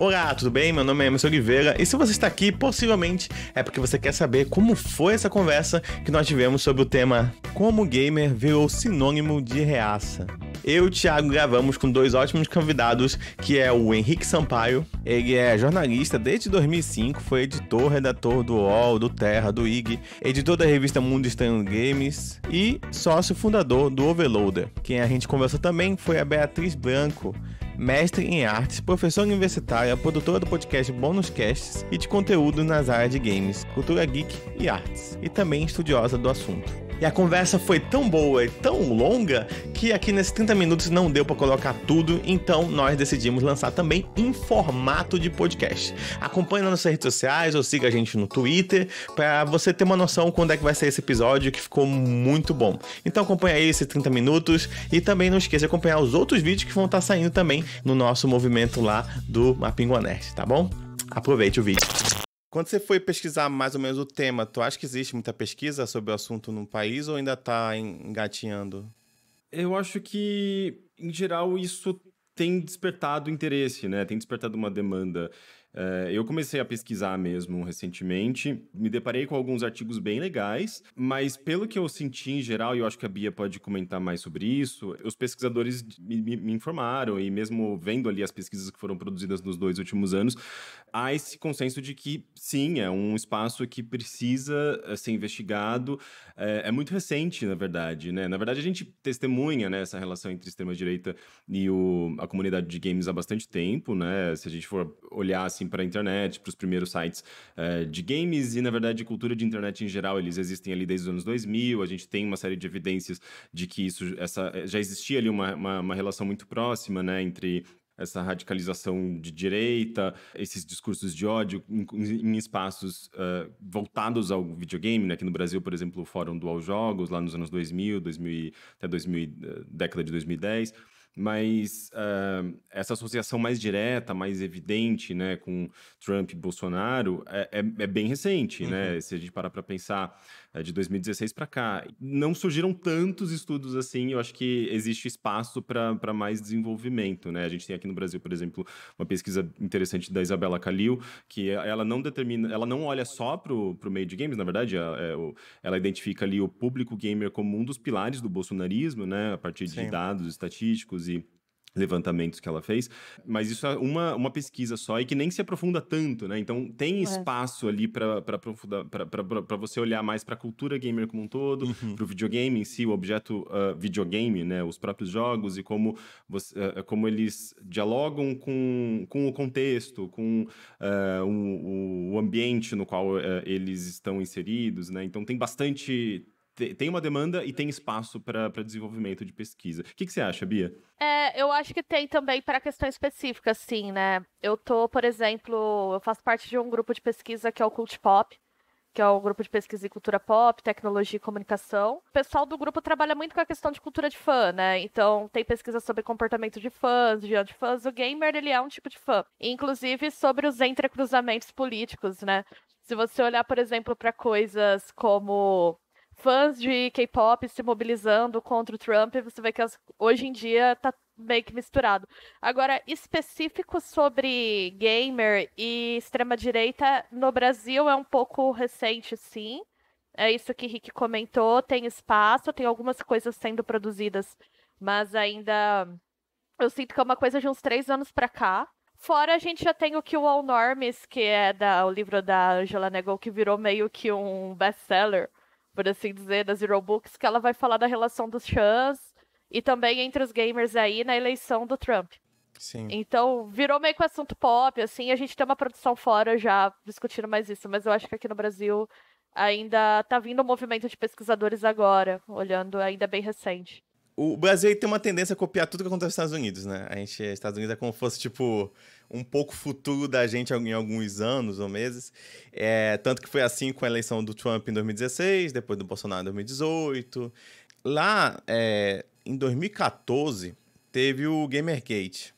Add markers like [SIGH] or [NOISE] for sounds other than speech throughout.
Olá, tudo bem? Meu nome é Emerson Oliveira e se você está aqui, possivelmente é porque você quer saber como foi essa conversa que nós tivemos sobre o tema Como Gamer virou sinônimo de reaça. Eu e o Thiago gravamos com dois ótimos convidados, que é o Henrique Sampaio. Ele é jornalista desde 2005, foi editor, redator do UOL, do Terra, do IG, editor da revista Mundo Estranho Games e sócio fundador do Overloader. Quem a gente conversou também foi a Beatriz Branco, mestre em artes, professora universitária, produtora do podcast Bônus Casts e de conteúdo nas áreas de games, cultura geek e artes, e também estudiosa do assunto. E a conversa foi tão boa e tão longa que aqui nesses 30 minutos não deu para colocar tudo, então nós decidimos lançar também em formato de podcast. Acompanhe nas nossas redes sociais ou siga a gente no Twitter para você ter uma noção quando é que vai ser esse episódio que ficou muito bom. Então acompanha aí esses 30 minutos e também não esqueça de acompanhar os outros vídeos que vão estar tá saindo também no nosso movimento lá do Mapinguanest, tá bom? Aproveite o vídeo. Quando você foi pesquisar mais ou menos o tema, tu acha que existe muita pesquisa sobre o assunto no país ou ainda está engatinhando? Eu acho que, em geral, isso tem despertado interesse, né? Tem despertado uma demanda. É, eu comecei a pesquisar mesmo recentemente, me deparei com alguns artigos bem legais, mas pelo que eu senti em geral, e eu acho que a Bia pode comentar mais sobre isso, os pesquisadores me, me, me informaram, e mesmo vendo ali as pesquisas que foram produzidas nos dois últimos anos, há esse consenso de que sim, é um espaço que precisa eh, ser investigado. É, é muito recente, na verdade, né? Na verdade, a gente testemunha né, essa relação entre extrema-direita e o, a comunidade de games há bastante tempo, né? Se a gente for olhar assim, assim, para a internet, para os primeiros sites uh, de games e, na verdade, cultura de internet em geral. Eles existem ali desde os anos 2000, a gente tem uma série de evidências de que isso essa, eh, já existia ali uma, uma, uma relação muito próxima né, entre essa radicalização de direita, esses discursos de ódio em, em espaços uh, voltados ao videogame, né? aqui no Brasil, por exemplo, o Fórum do Jogos, lá nos anos 2000, 2000 até 2000, década de 2010 mas uh, essa associação mais direta, mais evidente, né, com Trump e Bolsonaro é, é, é bem recente, né? uhum. né? Se a gente parar para pensar eh, de 2016 para cá. Não surgiram tantos estudos assim, eu acho que existe espaço para mais desenvolvimento, né? A gente tem aqui no Brasil, por exemplo, uma pesquisa interessante da Isabela Calil, que ela não determina, ela não olha só para o meio de games, na verdade, ela, é ela identifica ali o público gamer como um dos pilares do bolsonarismo, né? A partir de Sim. dados estatísticos e levantamentos que ela fez, mas isso é uma, uma pesquisa só e que nem se aprofunda tanto, né? Então tem é. espaço ali para você olhar mais para a cultura gamer como um todo, uhum. para o videogame em si, o objeto uh, videogame, né? Os próprios jogos e como, você, uh, ah, como eles dialogam com, com o contexto, com uh, o, o, ambiente no qual eles estão inseridos, né? Então tem bastante tem uma demanda e tem espaço para desenvolvimento de pesquisa. O que, que você acha, Bia? É, eu acho que tem também para questão específica sim, né? Eu tô, por exemplo, eu faço parte de um grupo de pesquisa que é o Cult Pop, que é o grupo de pesquisa em cultura pop, tecnologia e comunicação. O pessoal do grupo trabalha muito com a questão de cultura de fã, né? Então, tem pesquisa sobre comportamento de fãs, de fãs O gamer, ele é um tipo de fã. Inclusive, sobre os entrecruzamentos políticos, né? Se você olhar, por exemplo, para coisas como fãs de K-pop se mobilizando contra o Trump, você vê que as, hoje em dia tá meio que misturado. Agora, específico sobre gamer e extrema-direita, no Brasil é um pouco recente, sim. É isso que Rick comentou, tem espaço, tem algumas coisas sendo produzidas, mas ainda eu sinto que é uma coisa de uns três anos para cá. Fora a gente já tem o que o All Norms, que é da, o livro da Angela Negol, que virou meio que um best-seller por assim dizer, da Zero Books, que ela vai falar da relação dos chans e também entre os gamers aí na eleição do Trump. Sim. Então, virou meio que um assunto pop, assim, a gente tem uma produção fora já discutindo mais isso, mas eu acho que aqui no Brasil ainda tá vindo um movimento de pesquisadores agora, olhando ainda bem recente. O Brasil tem uma tendência a copiar tudo que acontece nos Estados Unidos, né? A gente, Estados Unidos é como se fosse, tipo, um pouco futuro da gente em alguns anos ou meses. É, tanto que foi assim com a eleição do Trump em 2016, depois do Bolsonaro em 2018. Lá, é, em 2014, teve o Gamergate.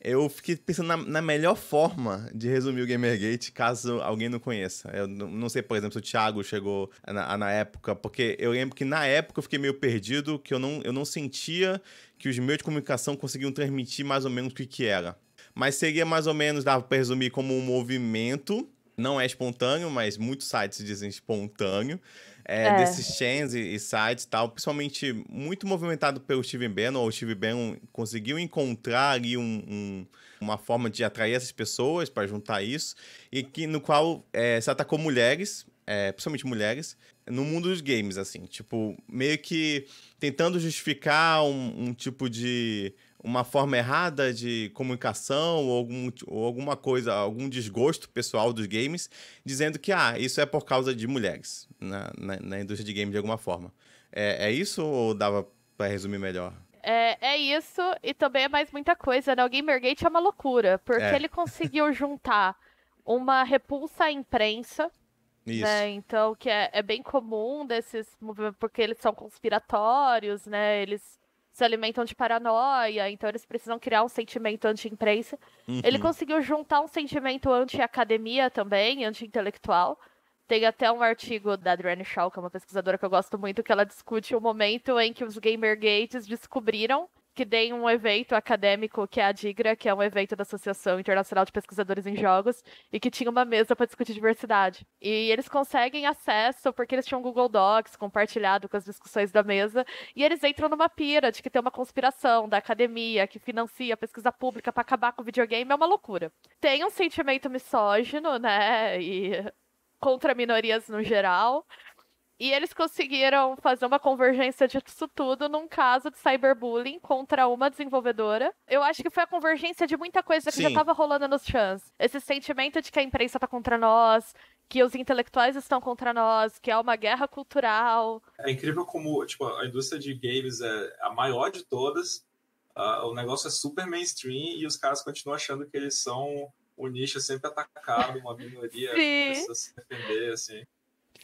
Eu fiquei pensando na, na, melhor forma de resumir o Gamergate, caso alguém não conheça. Eu não sei, por exemplo, se o Thiago chegou na, na época, porque eu lembro que na época eu fiquei meio perdido, que eu não, eu não sentia que os meios de comunicação conseguiam transmitir mais ou menos o que, que era. Mas seria mais ou menos, dava para resumir, como um movimento. Não é espontâneo, mas muitos sites dizem espontâneo. É, é. Desses chains e, e sites e tal, principalmente muito movimentado pelo Steven Bannon. O Steven Bannon conseguiu encontrar ali um, um, uma forma de atrair essas pessoas para juntar isso, e que no qual é, se atacou mulheres, é, principalmente mulheres, no mundo dos games, assim. Tipo, meio que tentando justificar um, um tipo de uma forma errada de comunicação ou, algum, ou alguma coisa, algum desgosto pessoal dos games, dizendo que ah, isso é por causa de mulheres na, na, na indústria de games de alguma forma. É, é isso ou dava para resumir melhor? É, é isso, e também é mais muita coisa, né? O Gamergate é uma loucura, porque é. ele conseguiu juntar uma repulsa à imprensa, né? isso. Né? Então, que é, é bem comum desses movimentos, porque eles são conspiratórios, né? Eles se alimentam de paranoia, então eles precisam criar um sentimento anti-imprensa. Uhum. Ele conseguiu juntar um sentimento anti-academia também, anti-intelectual. Tem até um artigo da Adrienne Shaw, que é uma pesquisadora que eu gosto muito, que ela discute o momento em que os Gamergates descobriram que tem um evento acadêmico que é a DIGRA, que é um evento da Associação Internacional de Pesquisadores em Jogos, e que tinha uma mesa para discutir diversidade. E eles conseguem acesso porque eles tinham Google Docs compartilhado com as discussões da mesa, e eles entram numa pira de que tem uma conspiração da academia que financia a pesquisa pública para acabar com o videogame, é uma loucura. Tem um sentimento misógino, né? E contra minorias no geral, e eles conseguiram fazer uma convergência disso tudo num caso de cyberbullying contra uma desenvolvedora. Eu acho que foi a convergência de muita coisa que Sim. já estava rolando nos chans. Esse sentimento de que a imprensa está contra nós, que os intelectuais estão contra nós, que é uma guerra cultural. É incrível como tipo, a indústria de games é a maior de todas. Uh, o negócio é super mainstream e os caras continuam achando que eles são o nicho sempre atacado, uma minoria precisa se defender, assim.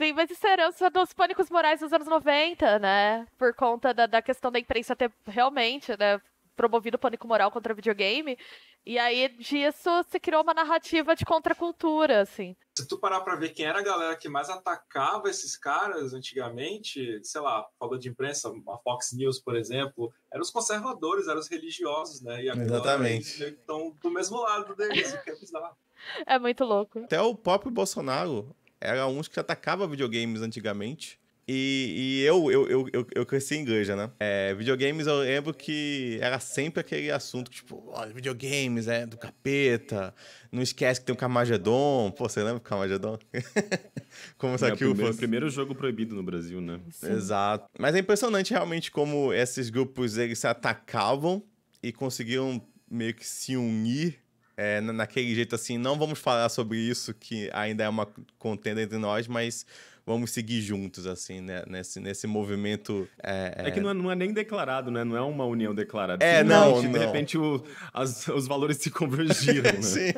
Sim, mas isso é herança dos pânicos morais dos anos 90, né? Por conta da, da questão da imprensa ter realmente, né? Promovido o pânico moral contra videogame. E aí, disso, se criou uma narrativa de contracultura, assim. Se tu parar pra ver quem era a galera que mais atacava esses caras antigamente, sei lá, falou de imprensa, a Fox News, por exemplo, eram os conservadores, eram os religiosos, né? Exatamente. Estão né, do mesmo lado deles, o que é bizarro. [LAUGHS] É muito louco. Até o próprio Bolsonaro, era uns que atacava videogames antigamente. E, e eu, eu, eu, eu, eu cresci em igreja, né? É, videogames eu lembro que era sempre aquele assunto que, tipo, olha, videogames é do capeta, não esquece que tem o Camagedon. Pô, você lembra do Camagedon? [LAUGHS] como se é aquilo primeiro, primeiro jogo proibido no Brasil, né? Sim. Exato. Mas é impressionante realmente como esses grupos eles se atacavam e conseguiam meio que se unir é, naquele jeito assim, não vamos falar sobre isso, que ainda é uma contenda entre nós, mas vamos seguir juntos, assim, né? Nesse, nesse movimento. É, é que não é, não é, nem declarado, né? Não é uma união declarada. É, não, não. De repente o, as, os valores se convergiram, né? [LAUGHS] Sim.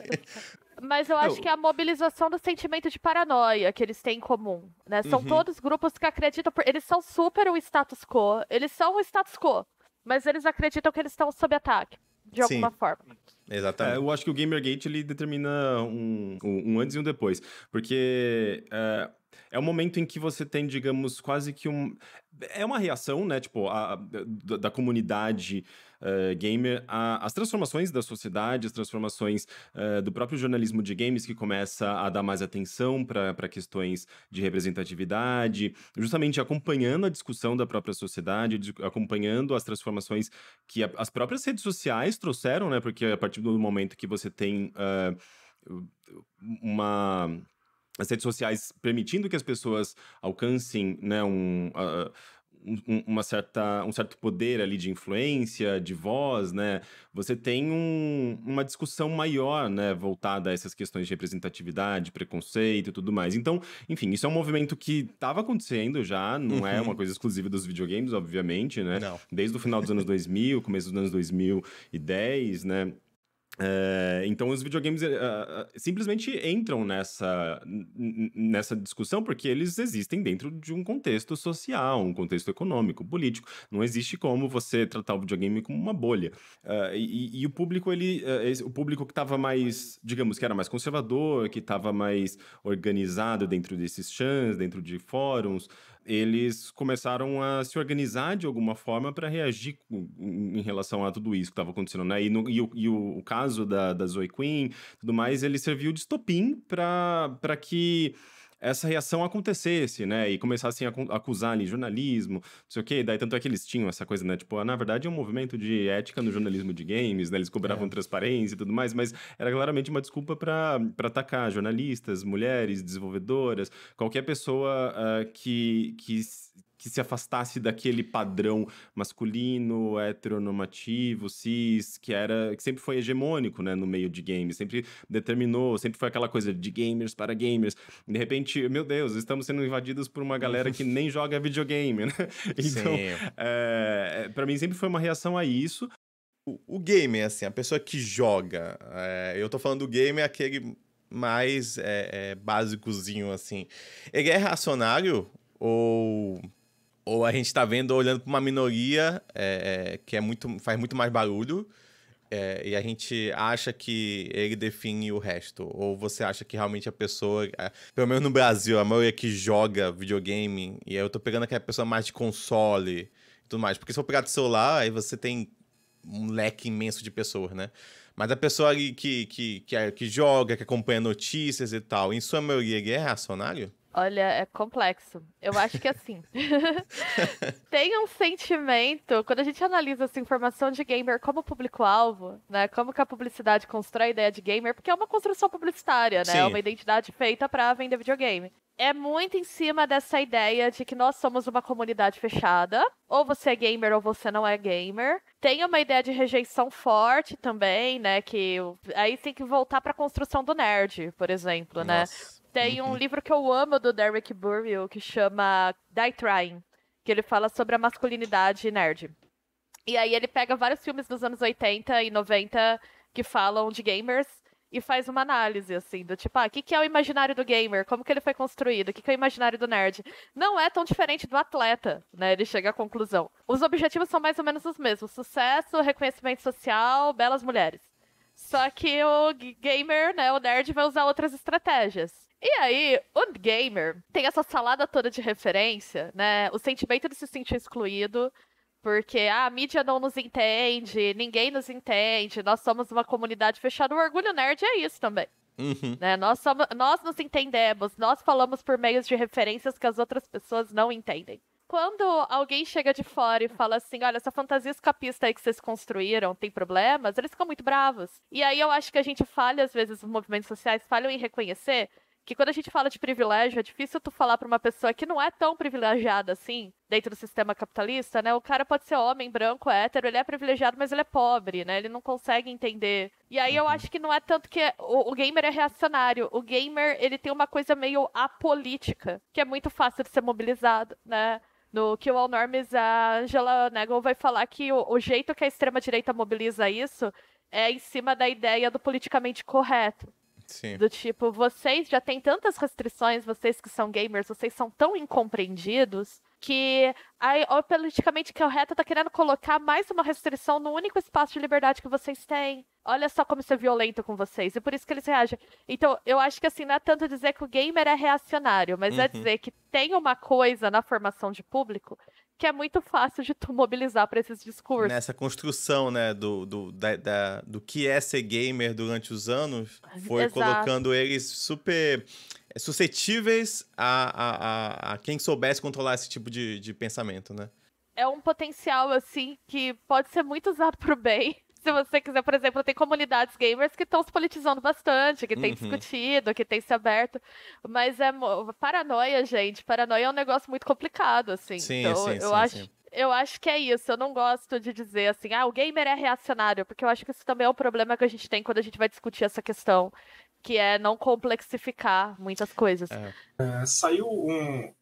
Mas eu acho que é a mobilização do sentimento de paranoia que eles têm em comum, né? São uhum. todos grupos que acreditam... Por... Eles são super o status quo. Eles são o status quo. Mas eles acreditam que eles estão sob ataque de Sim. alguma forma. Exatamente. É, eu acho que o Gamergate ele determina um, um antes e um depois. Porque é, é um momento em que você tem, digamos, quase que um. É uma reação, né? Tipo, a, da, da comunidade uh, gamer, a, as transformações da sociedade, as transformações uh, do próprio jornalismo de games, que começa a dar mais atenção para questões de representatividade, justamente acompanhando a discussão da própria sociedade, acompanhando as transformações que a, as próprias redes sociais trouxeram, né? Porque a partir do momento que você tem uh, uma as redes sociais permitindo que as pessoas alcancem né, um, uh, um, uma certa, um certo poder ali de influência, de voz, né? Você tem um, uma discussão maior, né? Voltada a essas questões de representatividade, preconceito e tudo mais. Então, enfim, isso é um movimento que estava acontecendo já, não é uhum. é uma coisa exclusiva dos videogames, obviamente, né? Não. Desde o final dos anos 2000, começo dos anos 2010, né? É, então os videogames uh, simplesmente entram nessa, nessa discussão porque eles existem dentro de um contexto social, um contexto econômico, político. Não existe como você tratar o videogame como uma bolha. Uh, e, e, o público ele, uh, esse, o público que estava mais, digamos que era mais conservador, que estava mais organizado dentro desses chans, dentro de fóruns, eles começaram a se organizar de alguma forma para reagir em relação a tudo isso que estava acontecendo, né? E, no, e, o, e o, caso da, da Zoe Queen, tudo mais, ele serviu de estopim para que essa reação acontecesse, né? E começassem a acusar ali jornalismo, não sei o quê. Daí tanto é que eles tinham essa coisa, né? Tipo, ah, na verdade é um movimento de ética no jornalismo de games, né? Eles cobravam é. transparência e tudo mais, mas era claramente uma desculpa para atacar jornalistas, mulheres, desenvolvedoras, qualquer pessoa uh, que, que que se afastasse daquele padrão masculino, heteronormativo, cis, que era que sempre foi hegemônico, né, no meio de games, sempre determinou, sempre foi aquela coisa de gamers para gamers. De repente, meu Deus, estamos sendo invadidos por uma galera que uhum. nem joga videogame, né? [LAUGHS] Então, é, eh, eh, para mim sempre foi uma reação a isso. O, o gamer, assim, a pessoa que joga. É, eu tô falando do gamer, é aquele mais é, é, básicozinho, assim. Ele é reacionário ou ou a gente está vendo olhando para uma minoria é, é, que é muito, faz muito mais barulho é, e a gente acha que ele define o resto? Ou você acha que realmente a pessoa, pelo menos no Brasil, a maioria que joga videogame, e aí eu tô pegando aquela pessoa mais de console e tudo mais, porque se for pegar do celular, aí você tem um leque imenso de pessoas, né? Mas a pessoa ali que, que, que, é, que joga, que acompanha notícias e tal, em sua maioria, ele é reacionário? Olha, é complexo. Eu acho que assim. [LAUGHS] [LAUGHS] tem um sentimento, quando a gente analisa essa informação de gamer como público-alvo, né? Como que a publicidade constrói a ideia de gamer, porque é uma construção publicitária, né? É uma identidade feita para vender videogame. É muito em cima dessa ideia de que nós somos uma comunidade fechada. Ou você é gamer ou você não é gamer. Tem uma ideia de rejeição forte também, né? Que aí tem que voltar para a construção do nerd, por exemplo, né. Nossa. né? Tem um uhum. livro que eu amo do Derek Burwell que chama Die Trying, que ele fala sobre a masculinidade nerd. E aí ele pega vários filmes dos anos 80 e 90 que falam de gamers e faz uma análise, assim, do tipo, ah, o que, que é o imaginário do gamer? Como que ele foi construído? O que, que é o imaginário do nerd? Não é tão diferente do atleta, né? Ele chega à conclusão. Os objetivos são mais ou menos os mesmos: sucesso, reconhecimento social, belas mulheres. Só que o gamer, né, o nerd, vai usar outras estratégias. E aí, o gamer tem essa salada toda de referência, né? O sentimento de se sentir excluído, porque ah, a mídia não nos entende, ninguém nos entende, nós somos uma comunidade fechada. O orgulho nerd é isso também. Uhum. Né? Nós, somos, nós nos entendemos, nós falamos por meios de referências que as outras pessoas não entendem quando alguém chega de fora e fala assim: olha, essa fantasia escapista aí que vocês construíram tem problemas, eles ficam muito bravos. E aí eu acho que a gente falha, às vezes, os movimentos sociais falham em reconhecer que quando a gente fala de privilégio, é difícil tu falar para uma pessoa que não é tão privilegiada assim, dentro do sistema capitalista, né? O cara pode ser homem, branco, hétero, ele é privilegiado, mas ele é pobre, né? Ele não consegue entender. E aí eu uhum. acho que não é tanto que O, o, gamer é reacionário. O gamer, ele tem uma coisa meio apolítica, que é muito fácil de ser mobilizado, né? no Kill All Norms, a Angela Nagel vai falar que o, o jeito que a extrema-direita mobiliza isso é em cima da ideia do politicamente correto. Sim. Do tipo, vocês já têm tantas restrições, vocês que são gamers, vocês são tão incompreendidos que a politicamente correta tá querendo colocar mais uma restrição no único espaço de liberdade que vocês têm. Olha só como isso é violento com vocês. E por isso que eles reagem. Então, eu acho que assim, não é tanto dizer que o gamer é reacionário, mas é uhum. é dizer que tem uma coisa na formação de público que é muito fácil de tu mobilizar para esses discursos. Nessa construção, né, do, do, da, da, do que é ser gamer durante os anos, foi Exato. colocando eles super é, suscetíveis a, a, a, a, quem soubesse controlar esse tipo de, de pensamento, né? É um potencial, assim, que pode ser muito usado para o bem se você quiser, por exemplo, tem comunidades gamers que estão se politizando bastante, que tem uhum. discutido, que tem se aberto. Mas é paranoia, gente. Paranoia é um negócio muito complicado, assim. Sim, então, sim, eu sim, acho. Sim. Eu acho que é isso. Eu não gosto de dizer assim, ah, o gamer é reacionário, porque eu acho que isso também é um problema que a gente tem quando a gente vai discutir essa questão, que é não complexificar muitas coisas. É. É, saiu um,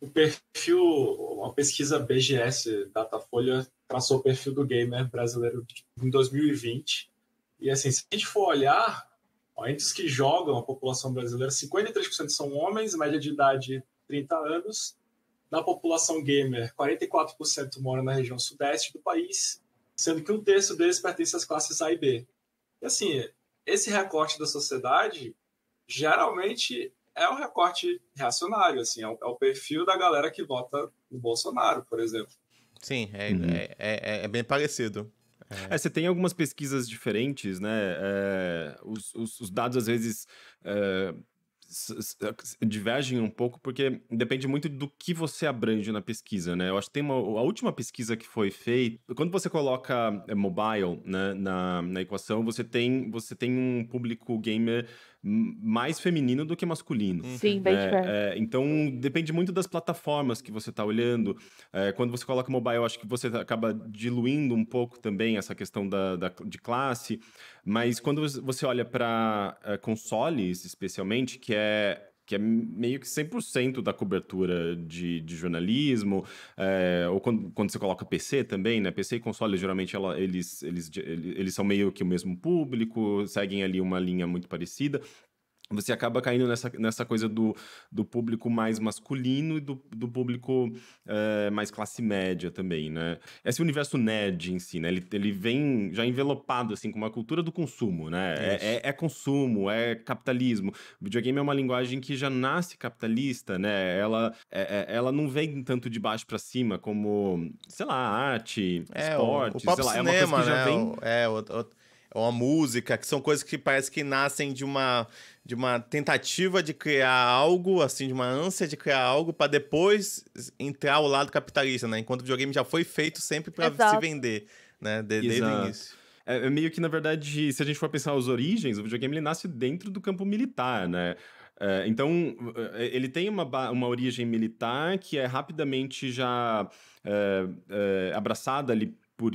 o perfil, uma pesquisa BGS Datafolha traçou o perfil do gamer brasileiro tipo, em 2020. E assim, se a gente for olhar, ó, entre os que jogam a população brasileira, 53% são homens, média de idade 30 anos. na população gamer, 44% mora na região sudeste do país, sendo que um terço deles pertence às classes A e B. E assim, esse recorte da sociedade geralmente é um recorte reacionário, assim, é o, é o perfil da galera que vota no Bolsonaro, por exemplo. Sim, é, uhum. é, é, é, é bem parecido. É. é. você tem algumas pesquisas diferentes, né? É, os, os, os, dados às vezes divergem um pouco porque depende muito do que você abrange na pesquisa, né? Eu acho que tem uma a última pesquisa que foi feita, quando você coloca mobile né, na, na equação, você tem você tem um público gamer mais feminino do que masculino. Uhum. Sim, bem é, diferente. É, então, depende muito das plataformas que você está olhando. É, quando você coloca mobile, acho que você acaba diluindo um pouco também essa questão da, da de classe. Mas quando você olha para é, consoles, especialmente, que é que é meio que 100% da cobertura de, de jornalismo, é, ou quando, quando, você coloca PC também, né? PC e console, geralmente, ela, eles, eles, eles são meio que o mesmo público, seguem ali uma linha muito parecida você acaba caindo nessa, nessa coisa do, do público mais masculino e do, do público eh, mais classe média também, né? Esse universo nerd em si, né? Ele, ele vem já envelopado, assim, com uma cultura do consumo, né? É, é, é consumo, é capitalismo. O videogame é uma linguagem que já nasce capitalista, né? Ela, é, é, ela não vem tanto de baixo para cima como, sei lá, arte, é, esporte, sei lá. Cinema, é uma coisa que já né? vem... é, o, o, uma música, que são coisas que parece que nascem de uma de uma tentativa de criar algo, assim, de uma ânsia de criar algo para depois entrar ao lado capitalista, né? Enquanto o videogame já foi feito sempre para se vender, né? Desde o início. É, é, meio que, na verdade, se a gente for pensar as origens, o videogame ele nasce dentro do campo militar, né? É, então, é, ele tem uma, uma origem militar que é rapidamente já é, abraçada ali por,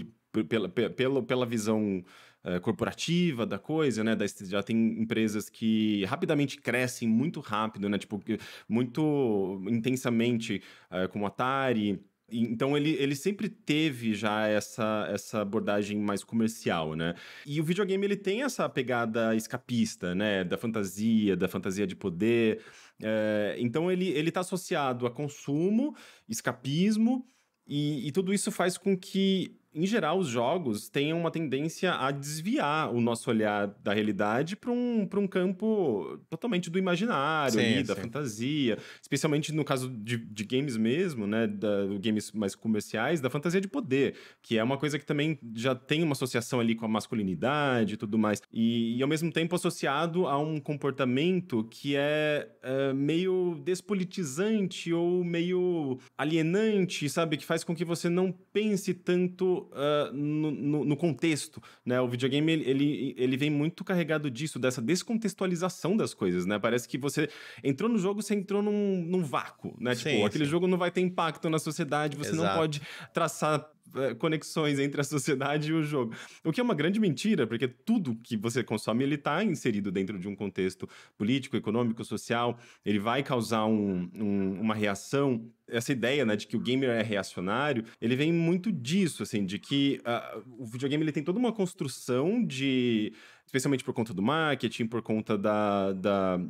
pela, pela, pela visão uh, corporativa da coisa, né? Da, já tem empresas que rapidamente crescem muito rápido, né? Tipo, muito intensamente, uh, como Atari. Então ele, ele sempre teve já essa, essa abordagem mais comercial, né? E o videogame ele tem essa pegada escapista, né? Da fantasia, da fantasia de poder. É, então ele, ele tá associado a consumo, escapismo, e, e tudo isso faz com que em geral, os jogos têm uma tendência a desviar o nosso olhar da realidade para um, um campo totalmente do imaginário, sim, ali, da fantasia. Especialmente no caso de, de games mesmo, né? Da, games mais comerciais, da fantasia de poder, que é uma coisa que também já tem uma associação ali com a masculinidade e tudo mais. E, e ao mesmo tempo associado a um comportamento que é, é meio despolitizante ou meio alienante, sabe? Que faz com que você não pense tanto uh, no, no, no, contexto, né? O videogame, ele, ele, ele, vem muito carregado disso, dessa descontextualização das coisas, né? Parece que você entrou no jogo, você entrou num, num vácuo, né? Sim, tipo, sim. aquele jogo não vai ter impacto na sociedade, você Exato. não pode traçar eh, conexões entre a sociedade e o jogo. O que é uma grande mentira, porque tudo que você consome, ele está inserido dentro de um contexto político, econômico, social, ele vai causar um, um, uma reação essa ideia, né, de que o gamer é reacionário, ele vem muito disso, assim, de que uh, o videogame ele tem toda uma construção de, especialmente por conta do marketing, por conta da, da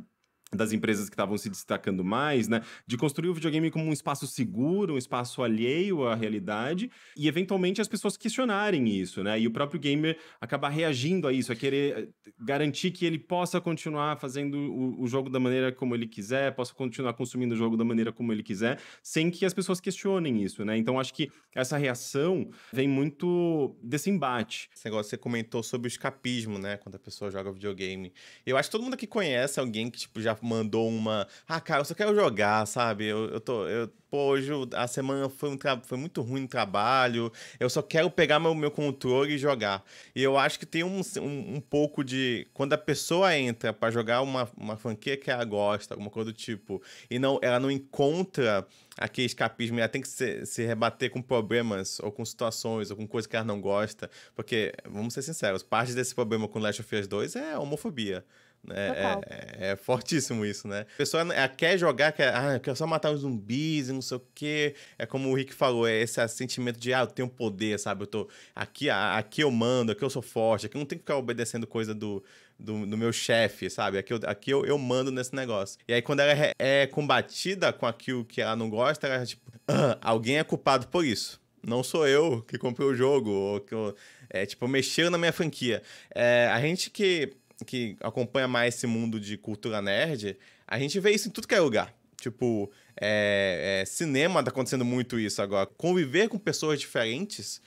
das empresas que estavam se destacando mais, né? De construir o videogame como um espaço seguro, um espaço alheio à realidade e eventualmente as pessoas questionarem isso, né? E o próprio gamer acabar reagindo a isso, a querer eh, garantir que ele possa continuar fazendo o, o jogo da maneira como ele quiser, possa continuar consumindo o jogo da maneira como ele quiser, sem que as pessoas questionem isso, né? Então acho que essa reação vem muito desse embate. Esse negócio que você comentou sobre o escapismo, né? Quando a pessoa joga videogame. Eu acho que todo mundo aqui conhece alguém que tipo já mandou uma. Ah, cara, eu só quero jogar, sabe? Eu, eu tô. Eu, pô, hoje a semana foi, um tra... foi muito ruim no trabalho, eu só quero pegar meu, meu controle e jogar. E eu acho que tem um, um, um pouco de. Quando a pessoa entra para jogar uma, uma franquia que ela gosta, alguma coisa do tipo, e não ela não encontra aquele escapismo, ela tem que se, se rebater com problemas, ou com situações, ou com coisas que ela não gosta, porque, vamos ser sinceros, parte desse problema com Last of Us 2 é a homofobia. É, é, é, é, fortíssimo isso, né? A pessoa é, quer jogar, quer, ah, quer só matar os zumbis e não sei o quê. É como o Rick falou, é esse sentimento de, ah, eu tenho poder, sabe? Eu tô aqui, ah, aqui eu mando, aqui eu sou forte, aqui eu não tenho que ficar obedecendo coisa do, do, do, meu chefe, sabe? Aqui, eu, aqui eu, eu mando nesse negócio. E aí, quando ela é, é combatida com aquilo que ela não gosta, ela é tipo, ah, alguém é culpado por isso. Não sou eu que comprei o jogo, ou que eu, é, tipo, mexeu na minha franquia. É, a gente que que acompanha mais esse mundo de cultura nerd, a gente vê isso em tudo que é lugar. Tipo, é, é, cinema tá acontecendo muito isso agora. Conviver com pessoas diferentes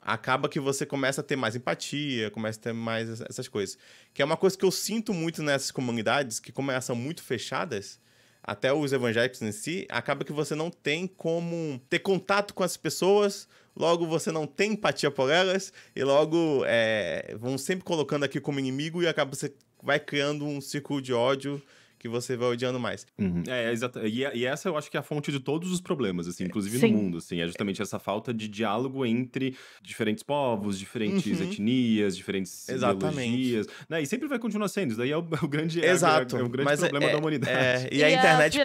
acaba que você começa a ter mais empatia, começa a ter mais essas coisas. Que é uma coisa que eu sinto muito nessas comunidades, que como elas são muito fechadas, até os evangélicos em si, acaba que você não tem como ter contato com as pessoas logo você não tem empatia por elas, e logo é, vão sempre colocando aqui como inimigo e acaba você vai criando um círculo de ódio que você vai odiando mais. Uhum. É, exato. E, e, essa eu acho que é a fonte de todos os problemas, assim, é, inclusive Sim. no mundo, assim, é justamente essa falta de diálogo entre diferentes povos, diferentes uhum. etnias, diferentes Exatamente. ideologias, né? E sempre vai continuar sendo. Isso daí é o, [LAUGHS] é o grande, é exato. É, é, o grande Mas problema é, da humanidade. e, a internet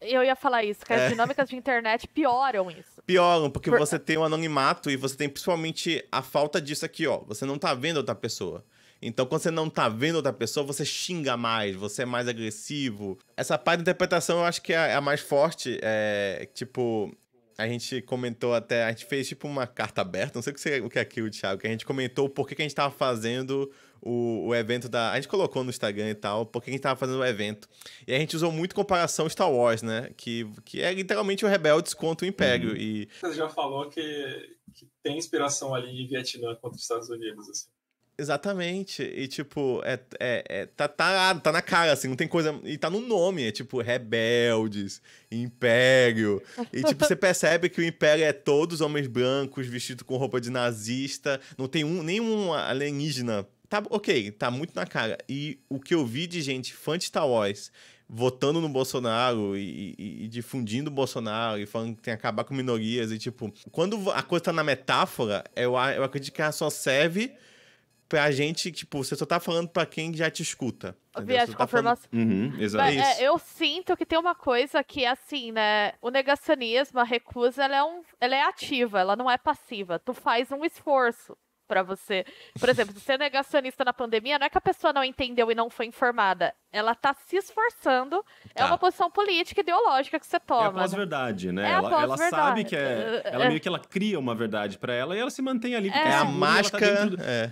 e Eu ia falar isso, que as dinâmicas de internet pioram isso pioram, porque Por... você tem o um anonimato e você tem principalmente a falta disso aqui, ó. Você não tá vendo outra pessoa. Então, quando você não tá vendo outra pessoa, você xinga mais, você é mais agressivo. Essa parte da interpretação eu acho que é a é mais forte. É, tipo, a gente comentou até, a gente fez tipo uma carta aberta, não sei o que, é, o que é aquilo, Thiago, que a gente comentou o porquê que a gente tava fazendo o, o evento da. A gente colocou no Instagram e tal, porque a gente tava fazendo o evento. E a gente usou muito comparação Star Wars, né? Que, que é literalmente o Rebeldes contra o Império. Uhum. E... Você já falou que, que tem inspiração ali de Vietnã contra os Estados Unidos, assim. Exatamente. E, tipo, é, é, é, tá, tá, tá na cara, assim, não tem coisa. E tá no nome, é tipo Rebeldes, Império. E, tipo, você [LAUGHS] percebe que o Império é todos homens brancos, vestidos com roupa de nazista, não tem um, nenhum alienígena Tá, ok, tá muito na cara. E o que eu vi de gente fã de Star Wars votando no Bolsonaro e, e, e, difundindo o Bolsonaro e falando que tem que acabar com minorias e tipo, quando a coisa tá na metáfora, eu, eu acredito que ela só serve pra gente, tipo, você só tá falando pra quem já te escuta. Viagem de tá Falando... Uhum, exato. É, eu sinto que tem uma coisa que, assim, né? O negacionismo, a recusa, ela é, um, ela é ativa, ela não é passiva. Tu faz um esforço para você. Por exemplo, ser você é negacionista na pandemia, não é que a pessoa não entendeu e não foi informada. Ela tá se esforçando. É tá. É uma posição política, e ideológica que você toma. É a pós-verdade, né? É ela, pós ela sabe que é-, é. Ela meio que ela cria uma verdade para ela e ela se mantém ali. É, é a tá máscara. Tá é.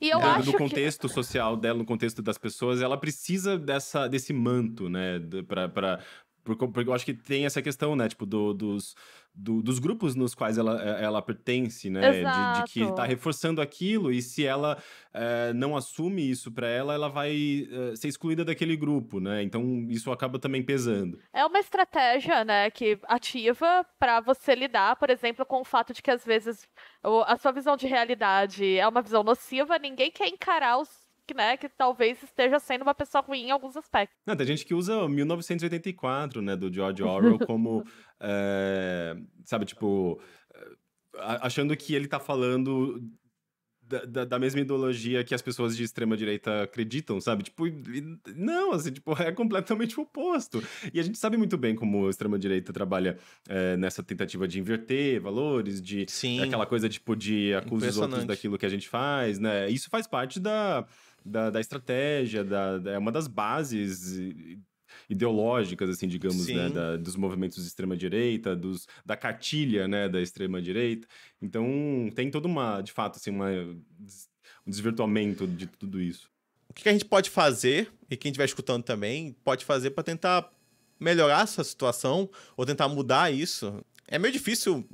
E eu é, acho no contexto que... social dela, no contexto das pessoas, ela precisa dessa, desse manto, né? Porque eu acho que tem essa questão, né? Tipo, do, dos, do, dos grupos nos quais ela, é, ela pertence, né? De, de, que tá reforçando aquilo e se ela é, não assume isso para ela, ela vai é, ser excluída daquele grupo, né? Então isso acaba também pesando. É uma estratégia, né? Que ativa para você lidar, por exemplo, com o fato de que às vezes a sua visão de realidade é uma visão nociva, ninguém quer encarar os que, né, que talvez esteja sendo uma pessoa ruim em alguns aspectos. Não, tem gente que usa 1984, né, do George uhum. Orwell como, é, sabe, tipo, eh, achando que ele tá falando da, da, da, mesma ideologia que as pessoas de extrema direita acreditam, sabe? Tipo, não, assim, tipo, é completamente o oposto. E a gente sabe muito bem como a extrema direita trabalha é, nessa tentativa de inverter valores, de Sim. aquela coisa tipo de acusar os outros daquilo que a gente faz, né? Isso faz parte da da, da estratégia, da, da, é uma das bases ideológicas, assim, digamos, né, da, dos movimentos de extrema-direita, dos, da cartilha, né, da extrema-direita. Então, tem toda uma, de fato, assim, uma, um desvirtuamento de tudo isso. O que a gente pode fazer, e quem estiver escutando também, pode fazer para tentar melhorar essa situação ou tentar mudar isso? É meio difícil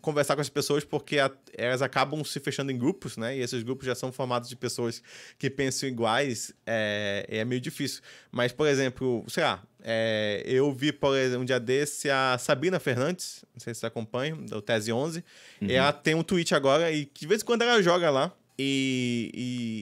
conversar com as pessoas porque a, elas acabam se fechando em grupos, né? E esses grupos já são formados de pessoas que pensam iguais, é, é meio difícil. Mas, por exemplo, sei lá, é, eu vi, por exemplo, um dia desse a Sabina Fernandes, não sei se você acompanha, do Tese 11, uhum. ela tem um tweet agora e de vez em quando ela joga lá. E,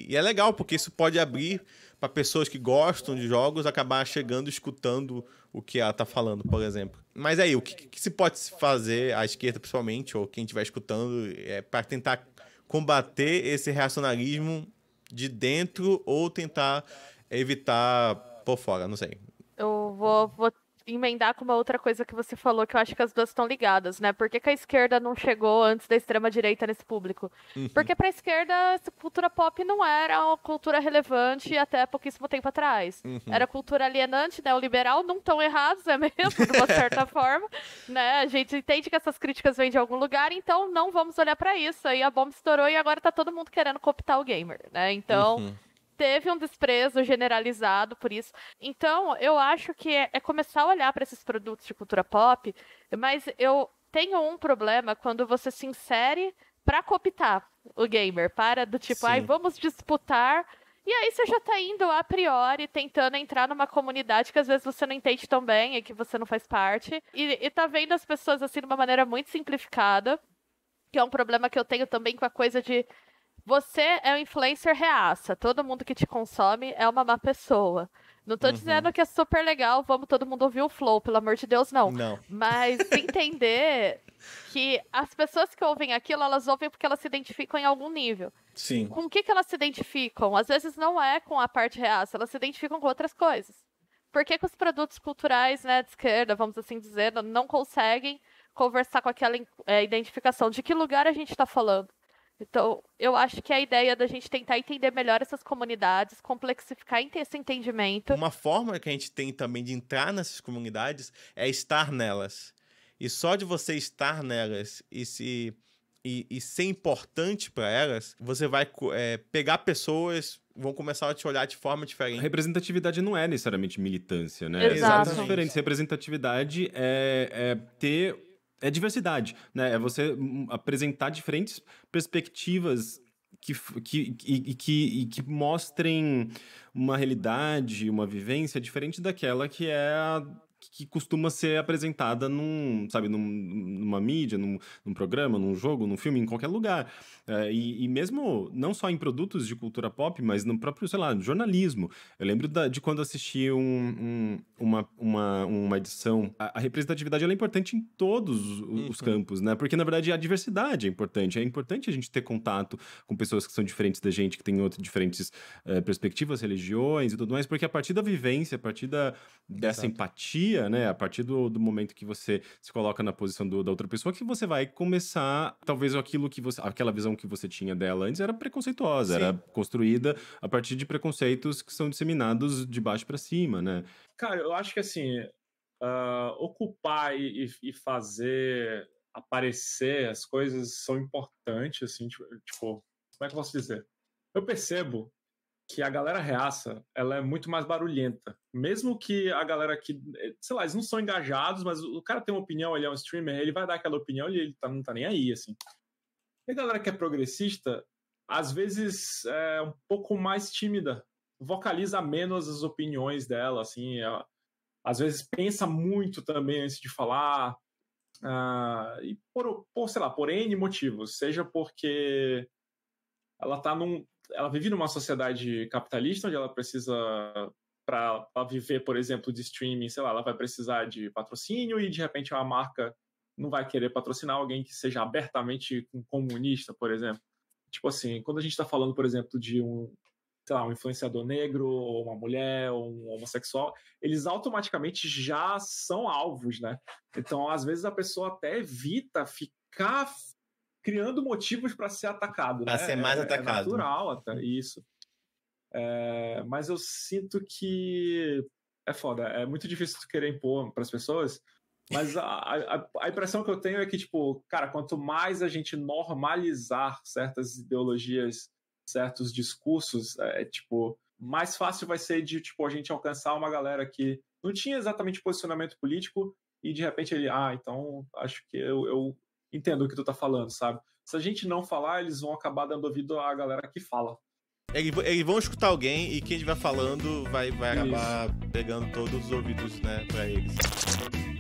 e, e é legal, porque isso pode abrir para pessoas que gostam de jogos acabar chegando escutando o que ela tá falando, por exemplo. Mas aí, o que, que se pode fazer à esquerda, principalmente, ou quem estiver escutando, é para tentar combater esse reacionarismo de dentro ou tentar evitar por fora, não sei. Eu vou, vou emendar com uma outra coisa que você falou, que eu acho que as duas estão ligadas, né? Por que, que a esquerda não chegou antes da extrema-direita nesse público? Uhum. Porque para a esquerda, cultura pop não era uma cultura relevante até pouquíssimo tempo atrás. Uhum. Era cultura alienante, né? O liberal não tão errados, é mesmo, de uma certa [LAUGHS] forma. Né? A gente entende que essas críticas vêm de algum lugar, então não vamos olhar para isso. Aí a bomba estourou e agora tá todo mundo querendo cooptar o gamer, né? Então... Uhum teve um desprezo generalizado por isso. Então, eu acho que é, é começar a olhar para esses produtos de cultura pop, mas eu tenho um problema quando você se insere para cooptar o gamer, para do tipo, Sim. ai, vamos disputar e aí você já tá indo a priori, tentando entrar numa comunidade que às vezes você não entende tão bem e que você não faz parte. E, e tá vendo as pessoas assim de uma maneira muito simplificada. Que é um problema que eu tenho também com a coisa de você é um influencer reaça. Todo mundo que te consome é uma má pessoa. Não tô uhum. dizendo que é super legal, vamos todo mundo ouvir o flow, pelo amor de Deus, não. Não. Mas [LAUGHS] entender que as pessoas que ouvem aquilo, elas ouvem porque elas se identificam em algum nível. Sim. Com o que, que elas se identificam? Às vezes não é com a parte reaça, elas se identificam com outras coisas. Por que, que os produtos culturais, né, de esquerda, vamos assim dizer, não conseguem conversar com aquela é, identificação? De que lugar a gente está falando? Então, eu acho que a ideia da gente tentar entender melhor essas comunidades, complexificar esse entendimento. Uma forma que a gente tem também de entrar nessas comunidades é estar nelas. E só de você estar nelas e se e, e, ser importante para elas, você vai é, pegar pessoas, vão começar a te olhar de forma diferente. Representatividade não é necessariamente militância, né? exatamente Representatividade é, é ter é diversidade, né? É você hum, apresentar diferentes perspectivas que, que, e, que, e que mostrem uma realidade, uma vivência diferente daquela que é a que costuma ser apresentada num, sabe, num, numa mídia, num, num, programa, num jogo, num filme, em qualquer lugar. É, e, e, mesmo não só em produtos de cultura pop, mas no próprio, sei lá, jornalismo. Eu lembro da, de quando assisti um, um, uma, uma, uma edição. A, a representatividade é importante em todos os uhum. campos, né? Porque, na verdade, a diversidade é importante. É importante a gente ter contato com pessoas que são diferentes da gente, que têm outras diferentes uh, perspectivas, religiões e tudo mais, porque a partir da vivência, a partir da, dessa empatia, né? A partir do, do momento que você se coloca na posição do, da outra pessoa, que você vai começar, talvez aquilo que você, aquela visão que você tinha dela antes era preconceituosa, Sim. era construída a partir de preconceitos que são disseminados de baixo para cima, né? Cara, eu acho que assim, uh, ocupar e, e fazer aparecer as coisas são importantes, assim, tipo, tipo como é que eu posso dizer? Eu percebo que a galera reaça, ela é muito mais barulhenta. Mesmo que a galera que, eh, sei lá, eles não são engajados, mas o cara tem uma opinião, ele é um streamer, ele vai dar aquela opinião e ele tá, não tá nem aí, assim. E a galera que é progressista, às vezes é um pouco mais tímida, vocaliza menos as opiniões dela, assim, ela, às vezes pensa muito também antes de falar, uh, e por, por, sei lá, por N motivos, seja porque ela tá num, ela vive numa sociedade capitalista onde ela precisa para viver, por exemplo, de streaming, sei lá, ela vai precisar de patrocínio e de repente uma marca não vai querer patrocinar alguém que seja abertamente um comunista, por exemplo. Tipo assim, quando a gente está falando, por exemplo, de um, sei lá, um influenciador negro, ou uma mulher, ou um homossexual, eles automaticamente já são alvos, né? Então, às vezes, a pessoa até evita ficar criando motivos para ser atacado. Para né? ser é, mais é, atacado. É natural, até, isso. É, mas eu sinto que é foda, é muito difícil tu querer impor para as pessoas. Mas a, a, a, impressão que eu tenho é que, tipo, cara, quanto mais a gente normalizar certas ideologias, certos discursos, é, é tipo, mais fácil vai ser de, tipo, a gente alcançar uma galera que não tinha exatamente posicionamento político e de repente ele, ah, então acho que eu, eu entendo o que tu tá falando, sabe? Se a gente não falar, eles vão acabar dando ouvido à galera que fala. Eles vão escutar alguém e quem estiver falando vai, vai acabar pegando todos os ouvidos, né, pra eles.